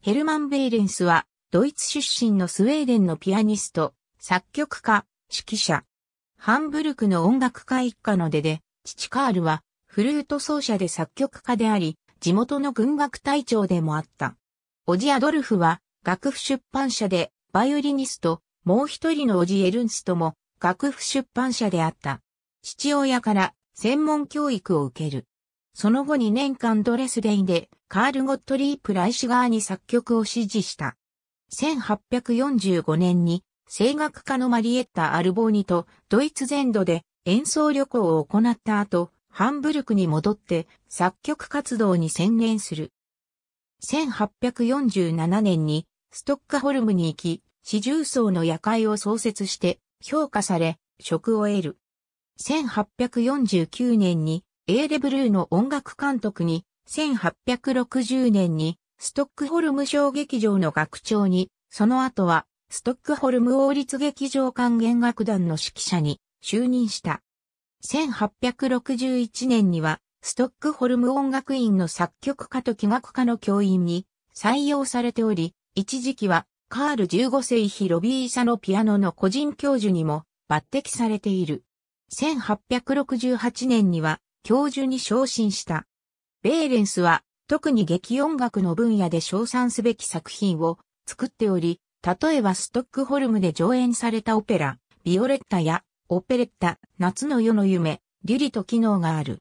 ヘルマン・ベイレンスは、ドイツ出身のスウェーデンのピアニスト、作曲家、指揮者。ハンブルクの音楽家一家の出で、父カールは、フルート奏者で作曲家であり、地元の軍楽隊長でもあった。おじアドルフは、楽譜出版社で、バイオリニスト、もう一人のおじエルンストも、楽譜出版社であった。父親から、専門教育を受ける。その後2年間ドレスデイでカール・ゴットリープ・ライシガーに作曲を指示した。1845年に声楽家のマリエッタ・アルボーニとドイツ全土で演奏旅行を行った後、ハンブルクに戻って作曲活動に専念する。1847年にストックホルムに行き、四重奏の夜会を創設して評価され、職を得る。1849年にエーレブルーの音楽監督に、1860年に、ストックホルム小劇場の学長に、その後は、ストックホルム王立劇場管弦楽団の指揮者に就任した。1861年には、ストックホルム音楽院の作曲家と器楽家の教員に採用されており、一時期はカール15世紀ロビーサのピアノの個人教授にも抜擢されている。1868年には教授に昇進した。ベーレンスは特に劇音楽の分野で賞賛すべき作品を作っており、例えばストックホルムで上演されたオペラ、ビオレッタやオペレッタ、夏の夜の夢、リュリと機能がある。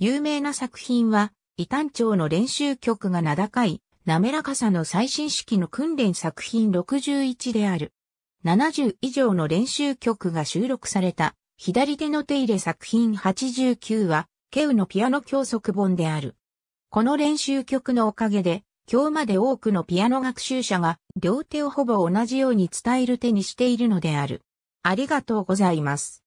有名な作品は、異端調の練習曲が名高い、滑らかさの最新式の訓練作品61である。70以上の練習曲が収録された、左手の手入れ作品89は、ケウのピアノ教則本である。この練習曲のおかげで、今日まで多くのピアノ学習者が両手をほぼ同じように伝える手にしているのである。ありがとうございます。